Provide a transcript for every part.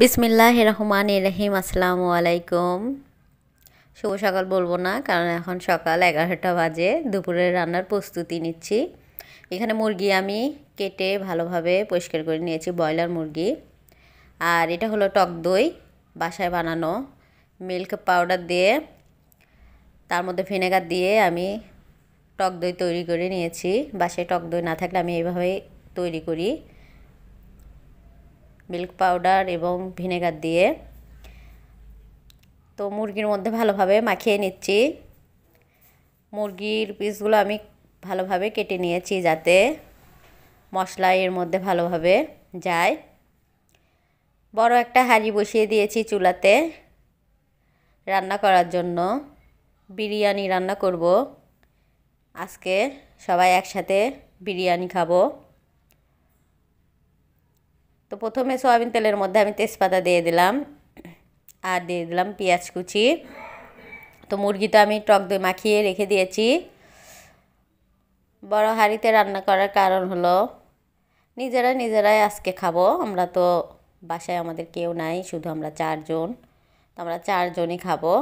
বিসমিল্লাহ রহমান রহিম আসসালামু আলাইকুম শুভ সকাল বলবো না কারণ এখন সকাল এগারোটা বাজে দুপুরে রান্নার প্রস্তুতি নিচ্ছি এখানে মুরগি আমি কেটে ভালোভাবে পরিষ্কার করে নিয়েছি ব্রয়লার মুরগি আর এটা হলো টক দই বাসায় বানানো মিল্ক পাউডার দিয়ে তার মধ্যে ভিনেগার দিয়ে আমি টক দই তৈরি করে নিয়েছি বাসায় টক দই না থাকলে আমি এইভাবেই তৈরি করি মিল্ক পাউডার এবং ভিনেগার দিয়ে তো মুরগির মধ্যে ভালোভাবে মাখিয়ে নিচ্ছি মুরগির পিসগুলো আমি ভালোভাবে কেটে নিয়েছি যাতে মশলা এর মধ্যে ভালোভাবে যায় বড় একটা হাঁড়ি বসিয়ে দিয়েছি চুলাতে রান্না করার জন্য বিরিয়ানি রান্না করব আজকে সবাই একসাথে বিরিয়ানি খাবো তো প্রথমে সয়াবিন তেলের মধ্যে আমি তেজপাতা দিয়ে দিলাম আর দিয়ে দিলাম পেঁয়াজ কুচি তো মুরগিটা আমি টক দই মাখিয়ে রেখে দিয়েছি বড় হাঁড়িতে রান্না করার কারণ হলো নিজেরা নিজেরাই আজকে খাবো আমরা তো বাসায় আমাদের কেউ নাই শুধু আমরা চারজন তো আমরা চারজনই খাবো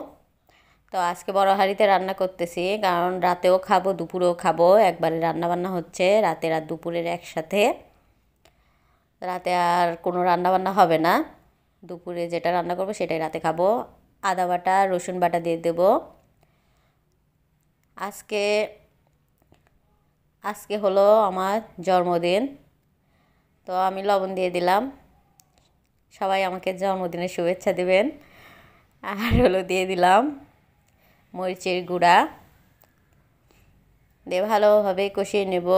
তো আজকে বড় হাঁড়িতে রান্না করতেছি কারণ রাতেও খাবো দুপুরেও খাবো একবারে রান্না বান্না হচ্ছে রাতের আর দুপুরের একসাথে রাতে আর কোনো রান্নাবান্না হবে না দুপুরে যেটা রান্না করবো সেটাই রাতে খাবো আদা বাটা রসুন বাটা দিয়ে দেব আজকে আজকে হলো আমার জন্মদিন তো আমি লবণ দিয়ে দিলাম সবাই আমাকে জন্মদিনের শুভেচ্ছা দেবেন আর হলো দিয়ে দিলাম মরিচের গুঁড়া দিয়ে ভালোভাবে কষিয়ে নেব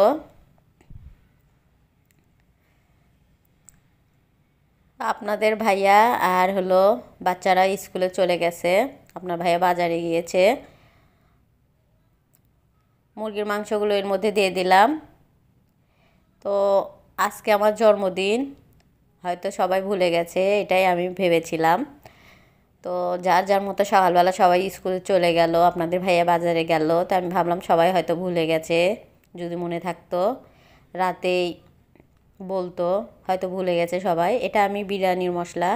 আপনাদের ভাইয়া আর হলো বাচ্চারা স্কুলে চলে গেছে আপনার ভাইয়া বাজারে গিয়েছে মুরগির মাংসগুলো এর মধ্যে দিয়ে দিলাম তো আজকে আমার জন্মদিন হয়তো সবাই ভুলে গেছে এটাই আমি ভেবেছিলাম তো যার যার মতো সকালবেলা সবাই স্কুলে চলে গেল আপনাদের ভাইয়া বাজারে গেল তো আমি ভাবলাম সবাই হয়তো ভুলে গেছে যদি মনে থাকতো রাতেই বলতো হয়তো ভুলে গেছে সবাই এটা আমি বিরিয়ানির মশলা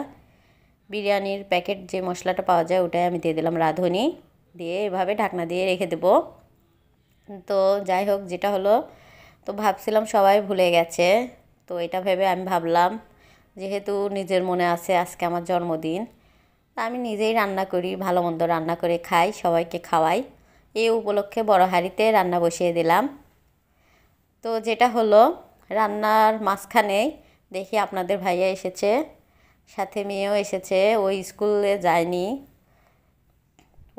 বিরিয়ানির প্যাকেট যে মশলাটা পাওয়া যায় ওটাই আমি দিয়ে দিলাম রাঁধুনি দিয়ে এভাবে ঢাকনা দিয়ে রেখে দেবো তো যাই হোক যেটা হলো তো ভাবছিলাম সবাই ভুলে গেছে তো এটা ভেবে আমি ভাবলাম যেহেতু নিজের মনে আছে আজকে আমার জন্মদিন তা আমি নিজেই রান্না করি ভালো মন্দ রান্না করে খাই সবাইকে খাওয়াই এই উপলক্ষে বড় হাঁড়িতে রান্না বসিয়ে দিলাম তো যেটা হলো রান্নার মাঝখানেই দেখি আপনাদের ভাইয়া এসেছে সাথে মেয়েও এসেছে ওই স্কুলে যায়নি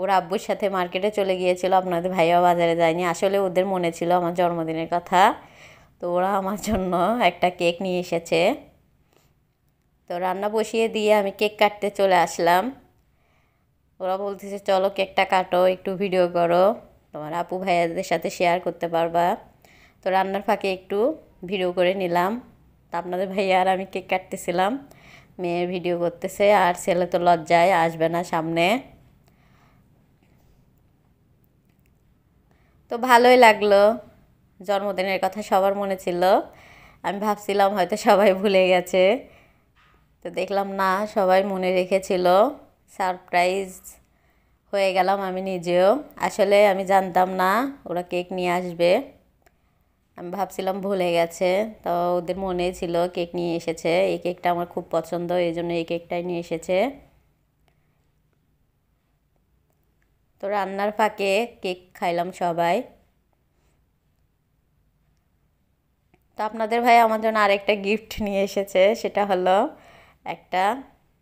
ওর আব্বুর সাথে মার্কেটে চলে গিয়েছিল আপনাদের ভাইয়া বাজারে যায়নি আসলে ওদের মনে ছিল আমার জন্মদিনের কথা তো ওরা আমার জন্য একটা কেক নিয়ে এসেছে তো রান্না বসিয়ে দিয়ে আমি কেক কাটতে চলে আসলাম ওরা বলতেছে চলো কেকটা কাটো একটু ভিডিও করো তোমার আপু ভাইয়াদের সাথে শেয়ার করতে পারবা তো রান্নার ফাঁকে একটু ভিডিও করে নিলাম তা আপনাদের ভাইয়া আর আমি কেক কাটতেছিলাম মেয়ে ভিডিও করতেছে আর ছেলে তো লজ্জায় আসবে না সামনে তো ভালোই লাগলো জন্মদিনের কথা সবার মনে ছিল আমি ভাবছিলাম হয়তো সবাই ভুলে গেছে তো দেখলাম না সবাই মনে রেখেছিল সারপ্রাইজ হয়ে গেলাম আমি নিজেও আসলে আমি জানতাম না ওরা কেক নিয়ে আসবে আমি ভাবছিলাম ভুলে গেছে তো ওদের মনে ছিল কেক নিয়ে এসেছে এই কেকটা আমার খুব পছন্দ এই জন্য এই কেকটাই নিয়ে এসেছে তো রান্নার ফাঁকে কেক খাইলাম সবাই তো আপনাদের ভাই আমার জন্য আরেকটা গিফট নিয়ে এসেছে সেটা হলো একটা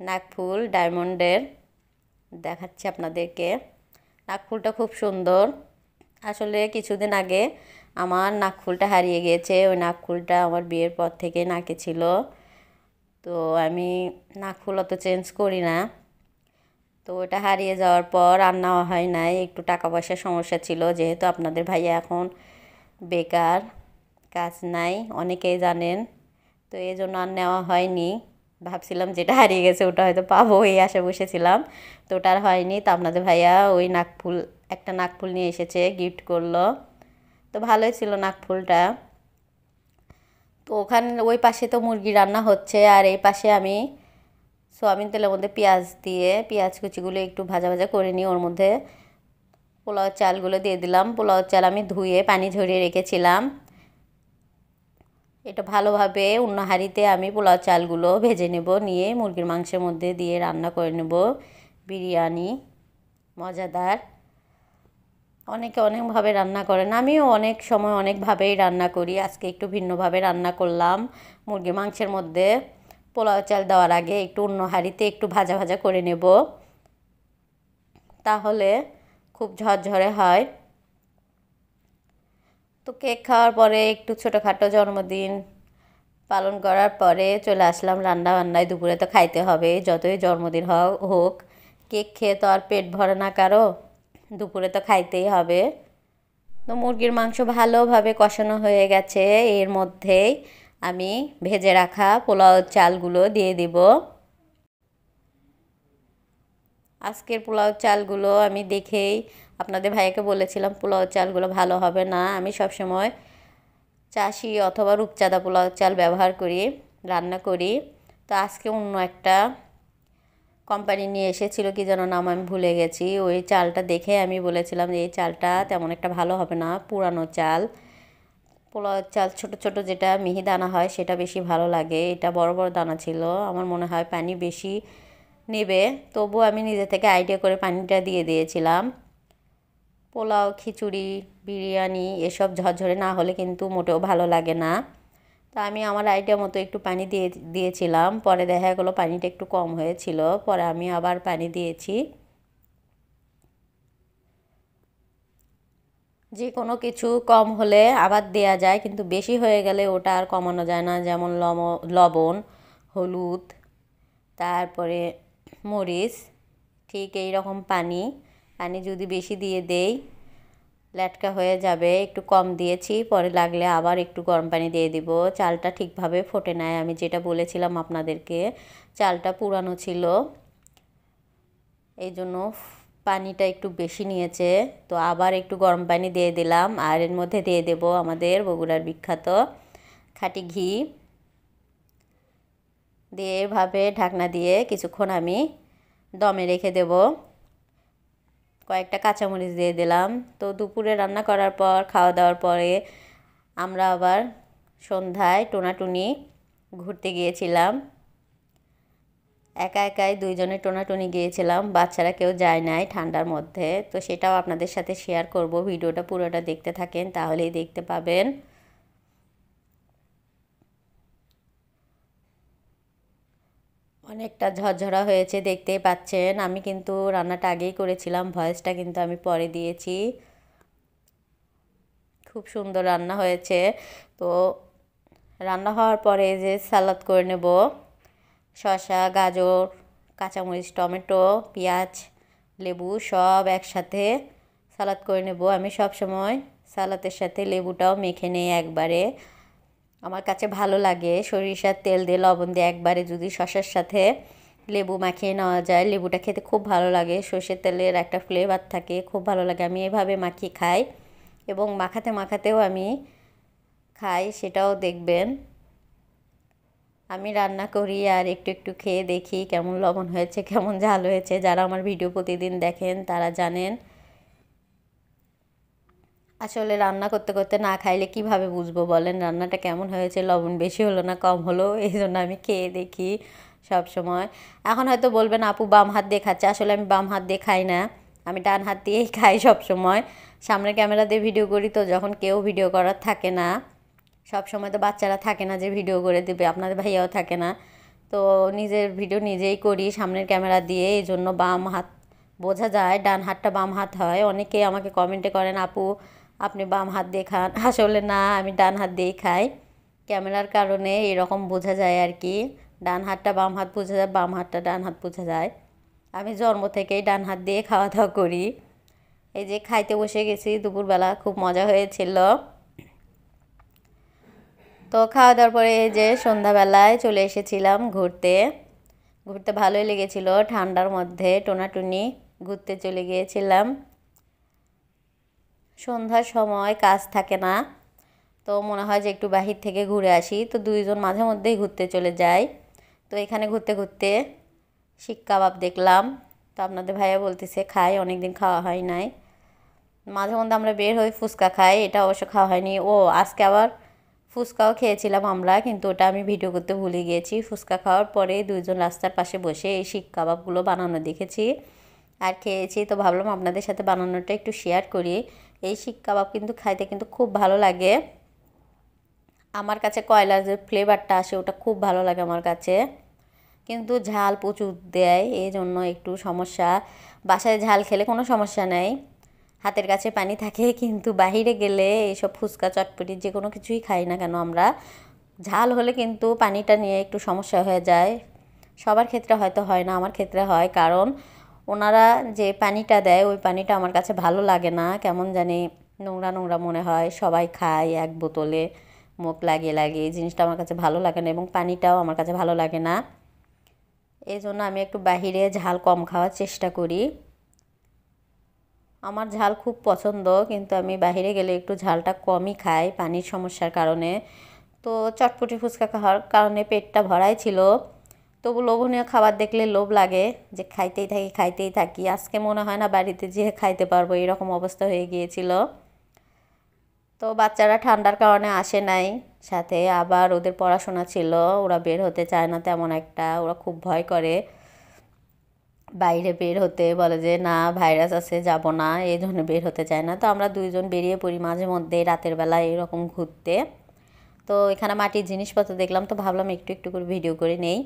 নাকফুল ডায়মন্ডের দেখাচ্ছি আপনাদেরকে নাকফুলটা খুব সুন্দর আসলে কিছুদিন আগে আমার নাকফুলটা হারিয়ে গিয়েছে ওই নাকফুলটা আমার বিয়ের পর থেকে নাকে ছিল তো আমি নাকফুল অত চেঞ্জ করি না তো ওটা হারিয়ে যাওয়ার পর আর নেওয়া হয় নাই একটু টাকা পয়সার সমস্যা ছিল যেহেতু আপনাদের ভাইয়া এখন বেকার কাজ নাই অনেকেই জানেন তো এই জন্য আর নেওয়া হয়নি ভাবছিলাম যেটা হারিয়ে গেছে ওটা হয়তো পাবো এই আশে বসেছিলাম তো ওটা আর হয়নি তো আপনাদের ভাইয়া ওই নাকফুল একটা নাকফুল নিয়ে এসেছে গিফট করলো তো ভালোই ছিল নাকফুলটা তো ওখানে ওই পাশে তো মুরগি রান্না হচ্ছে আর এই পাশে আমি সোয়াবিন তেলের মধ্যে পেঁয়াজ দিয়ে পেঁয়াজ কুচিগুলো একটু ভাজা ভাজা করে নিই ওর মধ্যে পোলাও চালগুলো দিয়ে দিলাম পোলাও চাল আমি ধুয়ে পানি ঝরিয়ে রেখেছিলাম এটা ভালোভাবে অন্য হাঁড়িতে আমি পোলাও চালগুলো ভেজে নেব নিয়ে মুরগির মাংসের মধ্যে দিয়ে রান্না করে নেব বিরিয়ানি মজাদার অনেকে অনেকভাবে রান্না করেন আমিও অনেক সময় অনেকভাবেই রান্না করি আজকে একটু ভিন্নভাবে রান্না করলাম মুরগি মাংসের মধ্যে পোলাও চাল দেওয়ার আগে একটু অন্য হাঁড়িতে একটু ভাজা ভাজা করে নেব তাহলে খুব ঝরঝরে হয় তো কেক খাওয়ার পরে একটু ছোটোখাটো জন্মদিন পালন করার পরে চলে আসলাম রান্না বান্নায় দুপুরে তো খাইতে হবে যতই জন্মদিন হোক কেক খেয়ে তো আর পেট ভরে না কারো দুপুরে তো খাইতেই হবে তো মুরগির মাংস ভালোভাবে কষানো হয়ে গেছে এর মধ্যেই আমি ভেজে রাখা পোলাও চালগুলো দিয়ে দিব আজকের পোলাও চালগুলো আমি দেখেই আপনাদের ভাইয়াকে বলেছিলাম পোলাও চালগুলো ভালো হবে না আমি সবসময় চাষি অথবা রূপচাঁদা পোলাও চাল ব্যবহার করি রান্না করি তো আজকে অন্য একটা কোম্পানি নিয়ে এসেছিল কি যেন নাম আমি ভুলে গেছি ওই চালটা দেখে আমি বলেছিলাম যে এই চালটা তেমন একটা ভালো হবে না পুরানো চাল পোলাও চাল ছোট ছোট যেটা মিহি দানা হয় সেটা বেশি ভালো লাগে এটা বড় বড় দানা ছিল আমার মনে হয় পানি বেশি নেবে তবু আমি নিজে থেকে আইডিয়া করে পানিটা দিয়ে দিয়েছিলাম পোলাও খিচুড়ি বিরিয়ানি এসব ঝরঝরে না হলে কিন্তু মোটেও ভালো লাগে না তা আমি আমার আইডিয়া মতো একটু পানি দিয়ে দিয়েছিলাম পরে দেখা গেলো পানিটা একটু কম হয়েছিল পরে আমি আবার পানি দিয়েছি যে কোনো কিছু কম হলে আবার দেয়া যায় কিন্তু বেশি হয়ে গেলে ওটা আর কমানো যায় না যেমন লম লবণ হলুদ তারপরে মরিচ ঠিক এই রকম পানি পানি যদি বেশি দিয়ে দেই ল্যাটকা হয়ে যাবে একটু কম দিয়েছি পরে লাগলে আবার একটু গরম পানি দিয়ে দিব চালটা ঠিকভাবে ফোটে নেয় আমি যেটা বলেছিলাম আপনাদেরকে চালটা পুরানো ছিল এই জন্য পানিটা একটু বেশি নিয়েছে তো আবার একটু গরম পানি দিয়ে দিলাম আর এর মধ্যে দিয়ে দেব আমাদের বগুড়ার বিখ্যাত খাটি ঘি দিয়ে এভাবে ঢাকনা দিয়ে কিছুক্ষণ আমি দমে রেখে দেবো কয়েকটা কাঁচামরিচ দিয়ে দিলাম তো দুপুরে রান্না করার পর খাওয়া দাওয়ার পরে আমরা আবার সন্ধ্যায় টোনাটুনি ঘুরতে গিয়েছিলাম একা একাই দুইজনে টোনাটুনি গিয়েছিলাম বাচ্চারা কেউ যায় নাই ঠান্ডার মধ্যে তো সেটাও আপনাদের সাথে শেয়ার করব ভিডিওটা পুরোটা দেখতে থাকেন তাহলেই দেখতে পাবেন অনেকটা ঝরঝরা হয়েছে দেখতেই পাচ্ছেন আমি কিন্তু রান্নাটা আগেই করেছিলাম ভয়েসটা কিন্তু আমি পরে দিয়েছি খুব সুন্দর রান্না হয়েছে তো রান্না হওয়ার পরে যে সালাদ করে নেব শসা গাজর কাঁচামরিচ টমেটো পেঁয়াজ লেবু সব একসাথে সালাদ করে নেব আমি সব সময় সালাতের সাথে লেবুটাও মেখে নেই একবারে আমার কাছে ভালো লাগে সরিষার তেল দিয়ে লবণ দিয়ে একবারে যদি শশার সাথে লেবু মাখিয়ে নেওয়া যায় লেবুটা খেতে খুব ভালো লাগে সর্ষের তেলের একটা ফ্লেভার থাকে খুব ভালো লাগে আমি এভাবে মাখিয়ে খাই এবং মাখাতে মাখাতেও আমি খাই সেটাও দেখবেন আমি রান্না করি আর একটু একটু খেয়ে দেখি কেমন লবণ হয়েছে কেমন ঝাল হয়েছে যারা আমার ভিডিও প্রতিদিন দেখেন তারা জানেন আসলে রান্না করতে করতে না খাইলে কিভাবে বুঝবো বলেন রান্নাটা কেমন হয়েছে লবণ বেশি হলো না কম হলো এই জন্য আমি খেয়ে দেখি সব সময় এখন হয়তো বলবেন আপু বাম হাত দিয়ে খাচ্ছে আসলে আমি বাম হাত দিয়ে খাই না আমি ডান হাত দিয়েই খাই সব সময় সামনে ক্যামেরা দিয়ে ভিডিও করি তো যখন কেউ ভিডিও করার থাকে না সব সময় তো বাচ্চারা থাকে না যে ভিডিও করে দেবে আপনাদের ভাইয়াও থাকে না তো নিজের ভিডিও নিজেই করি সামনের ক্যামেরা দিয়ে এই জন্য বাম হাত বোঝা যায় ডান হাতটা বাম হাত হয় অনেকে আমাকে কমেন্টে করেন আপু আপনি বাম হাত দিয়ে খান আসলে না আমি ডান হাত দিয়েই খাই ক্যামেরার কারণে এরকম বোঝা যায় আর কি ডান হাতটা বাম হাত বোঝা যায় বাম হাতটা ডান হাত বোঝা যায় আমি জন্ম থেকেই ডান হাত দিয়ে খাওয়া দাওয়া করি এই যে খাইতে বসে গেছি দুপুরবেলা খুব মজা হয়েছিল তো খাওয়া দাওয়ার পরে এই যে সন্ধ্যাবেলায় চলে এসেছিলাম ঘুরতে ঘুরতে ভালোই লেগেছিল ঠান্ডার মধ্যে টোনাটুনি ঘুরতে চলে গিয়েছিলাম সন্ধ্যার সময় কাজ থাকে না তো মনে হয় যে একটু বাহির থেকে ঘুরে আসি তো দুইজন মাঝে মধ্যেই ঘুরতে চলে যাই তো এখানে ঘুরতে ঘুরতে শিক কাবাব দেখলাম তো আপনাদের ভাইয়া বলতেছে খাই অনেক দিন খাওয়া হয় নাই মাঝে মধ্যে আমরা বের হই ফুচকা খাই এটা অবশ্য খাওয়া হয়নি ও আজকে আবার ফুচকাও খেয়েছিলাম আমরা কিন্তু ওটা আমি ভিডিও করতে ভুলে গিয়েছি ফুচকা খাওয়ার পরে দুইজন রাস্তার পাশে বসে এই শিক কাবাবগুলো বানানো দেখেছি আর খেয়েছি তো ভাবলাম আপনাদের সাথে বানানোটা একটু শেয়ার করি এই শিক কাবাব কিন্তু খাইতে কিন্তু খুব ভালো লাগে আমার কাছে কয়লার যে ফ্লেভারটা আসে ওটা খুব ভালো লাগে আমার কাছে কিন্তু ঝাল প্রচুর দেয় এই জন্য একটু সমস্যা বাসায় ঝাল খেলে কোনো সমস্যা নাই হাতের কাছে পানি থাকে কিন্তু বাহিরে গেলে এইসব ফুচকা চটপটি যে কোনো কিছুই খাই না কেন আমরা ঝাল হলে কিন্তু পানিটা নিয়ে একটু সমস্যা হয়ে যায় সবার ক্ষেত্রে হয়তো হয় না আমার ক্ষেত্রে হয় কারণ ওনারা যে পানিটা দেয় ওই পানিটা আমার কাছে ভালো লাগে না কেমন জানি নোংরা নোংরা মনে হয় সবাই খায় এক বোতলে মুখ লাগিয়ে লাগিয়ে জিনিসটা আমার কাছে ভালো লাগে না এবং পানিটাও আমার কাছে ভালো লাগে না এই জন্য আমি একটু বাহিরে ঝাল কম খাওয়ার চেষ্টা করি আমার ঝাল খুব পছন্দ কিন্তু আমি বাহিরে গেলে একটু ঝালটা কমই খাই পানির সমস্যার কারণে তো চটপটি ফুচকা খাওয়ার কারণে পেটটা ভরাই ছিল তবু লোভনীয় খাবার দেখলে লোভ লাগে যে খাইতেই থাকি খাইতেই থাকি আজকে মনে হয় না বাড়িতে যেয়ে খাইতে পারবো এরকম অবস্থা হয়ে গিয়েছিল তো বাচ্চারা ঠান্ডার কারণে আসে নাই সাথে আবার ওদের পড়াশোনা ছিল ওরা বের হতে চায় না তেমন একটা ওরা খুব ভয় করে বাইরে বের হতে বলে যে না ভাইরাস আছে যাব না এই জন্য বের হতে চায় না তো আমরা দুইজন বেরিয়ে পড়ি মাঝে মধ্যে রাতের বেলা এরকম ঘুরতে তো এখানে মাটির জিনিসপত্র দেখলাম তো ভাবলাম একটু একটু করে ভিডিও করে নেই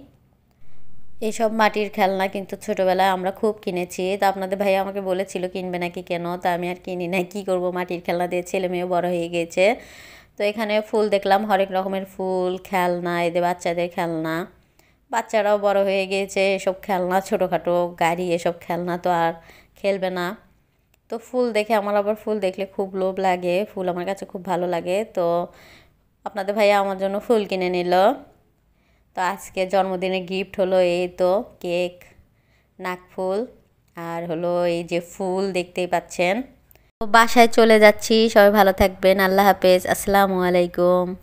এইসব মাটির খেলনা কিন্তু ছোটোবেলায় আমরা খুব কিনেছি তা আপনাদের ভাই আমাকে বলেছিল কিনবে নাকি কেন তা আমি আর কিনি না কী করবো মাটির খেলনা দিয়ে ছেলে মেয়েও বড় হয়ে গেছে তো এখানে ফুল দেখলাম হরেক রকমের ফুল খেলনা এদের বাচ্চাদের খেলনা বাচ্চারাও বড় হয়ে গিয়েছে এসব খেলনা ছোটোখাটো গাড়ি এসব খেলনা তো আর খেলবে না তো ফুল দেখে আমার আবার ফুল দেখলে খুব লোভ লাগে ফুল আমার কাছে খুব ভালো লাগে তো আপনাদের ভাইয়া আমার জন্য ফুল কিনে নিল তো আজকে জন্মদিনের গিফট হলো এই তো কেক নাকফুল আর হলো এই যে ফুল দেখতেই পাচ্ছেন তো বাসায় চলে যাচ্ছি সবাই ভালো থাকবেন আল্লাহ হাফেজ আসসালামু আলাইকুম